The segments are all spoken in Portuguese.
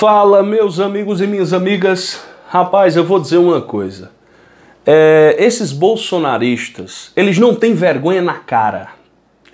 Fala, meus amigos e minhas amigas. Rapaz, eu vou dizer uma coisa. É, esses bolsonaristas, eles não têm vergonha na cara.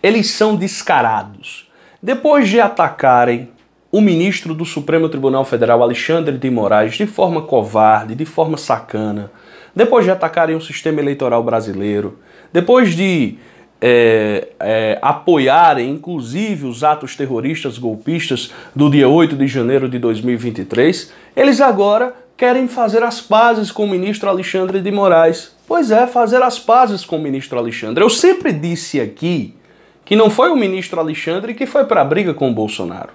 Eles são descarados. Depois de atacarem o ministro do Supremo Tribunal Federal, Alexandre de Moraes, de forma covarde, de forma sacana, depois de atacarem o sistema eleitoral brasileiro, depois de é, é, apoiarem, inclusive, os atos terroristas golpistas do dia 8 de janeiro de 2023, eles agora querem fazer as pazes com o ministro Alexandre de Moraes. Pois é, fazer as pazes com o ministro Alexandre. Eu sempre disse aqui que não foi o ministro Alexandre que foi para a briga com o Bolsonaro.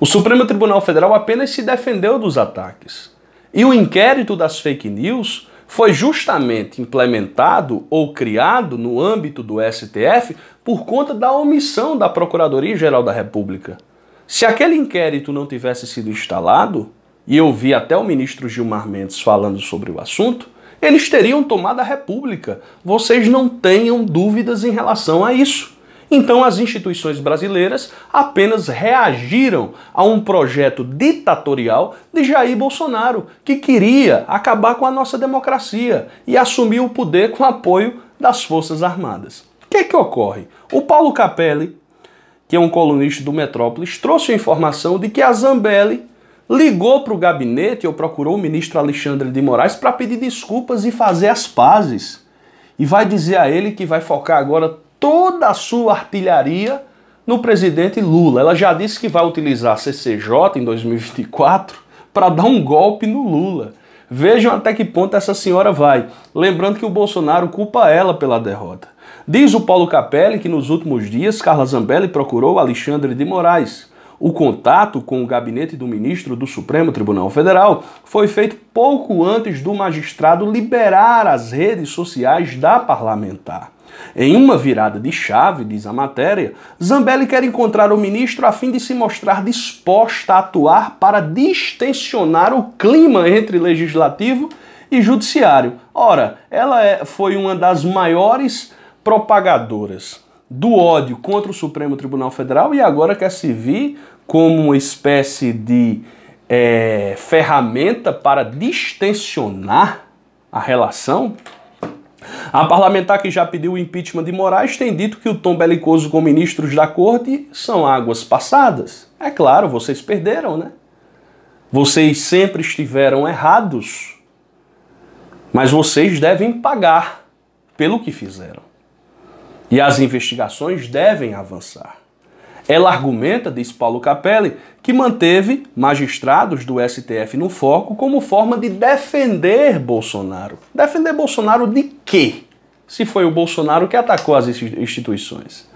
O Supremo Tribunal Federal apenas se defendeu dos ataques. E o inquérito das fake news foi justamente implementado ou criado no âmbito do STF por conta da omissão da Procuradoria-Geral da República. Se aquele inquérito não tivesse sido instalado, e eu vi até o ministro Gilmar Mendes falando sobre o assunto, eles teriam tomado a República. Vocês não tenham dúvidas em relação a isso. Então as instituições brasileiras apenas reagiram a um projeto ditatorial de Jair Bolsonaro, que queria acabar com a nossa democracia e assumiu o poder com apoio das Forças Armadas. O que, é que ocorre? O Paulo Capelli, que é um colunista do Metrópolis, trouxe a informação de que a Zambelli ligou para o gabinete ou procurou o ministro Alexandre de Moraes para pedir desculpas e fazer as pazes. E vai dizer a ele que vai focar agora toda a sua artilharia no presidente Lula. Ela já disse que vai utilizar a CCJ em 2024 para dar um golpe no Lula. Vejam até que ponto essa senhora vai. Lembrando que o Bolsonaro culpa ela pela derrota. Diz o Paulo Capelli que nos últimos dias Carla Zambelli procurou Alexandre de Moraes. O contato com o gabinete do ministro do Supremo Tribunal Federal foi feito pouco antes do magistrado liberar as redes sociais da parlamentar. Em uma virada de chave, diz a matéria, Zambelli quer encontrar o ministro a fim de se mostrar disposta a atuar para distensionar o clima entre legislativo e judiciário. Ora, ela é, foi uma das maiores propagadoras do ódio contra o Supremo Tribunal Federal e agora quer se vir como uma espécie de é, ferramenta para distensionar a relação a parlamentar que já pediu o impeachment de Moraes tem dito que o tom belicoso com ministros da corte são águas passadas. É claro, vocês perderam, né? Vocês sempre estiveram errados, mas vocês devem pagar pelo que fizeram. E as investigações devem avançar. Ela argumenta, diz Paulo Capelli, que manteve magistrados do STF no foco como forma de defender Bolsonaro. Defender Bolsonaro de quê? Se foi o Bolsonaro que atacou as instituições.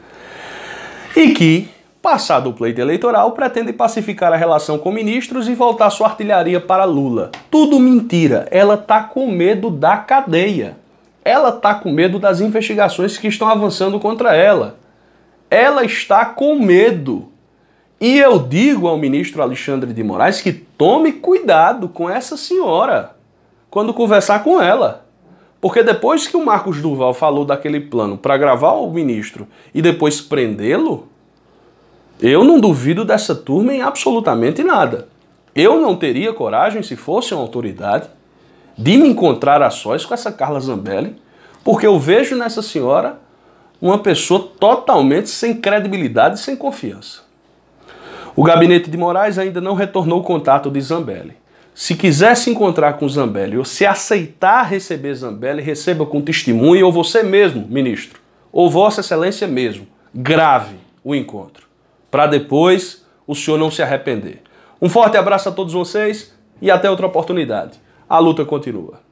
E que, passado o pleito eleitoral, pretende pacificar a relação com ministros e voltar sua artilharia para Lula. Tudo mentira. Ela tá com medo da cadeia. Ela tá com medo das investigações que estão avançando contra ela ela está com medo. E eu digo ao ministro Alexandre de Moraes que tome cuidado com essa senhora quando conversar com ela. Porque depois que o Marcos Duval falou daquele plano para gravar o ministro e depois prendê-lo, eu não duvido dessa turma em absolutamente nada. Eu não teria coragem, se fosse uma autoridade, de me encontrar a sós com essa Carla Zambelli, porque eu vejo nessa senhora uma pessoa totalmente sem credibilidade e sem confiança. O gabinete de Moraes ainda não retornou o contato de Zambelli. Se quiser se encontrar com Zambelli ou se aceitar receber Zambelli, receba com testemunho ou você mesmo, ministro, ou Vossa Excelência mesmo. Grave o encontro, para depois o senhor não se arrepender. Um forte abraço a todos vocês e até outra oportunidade. A luta continua.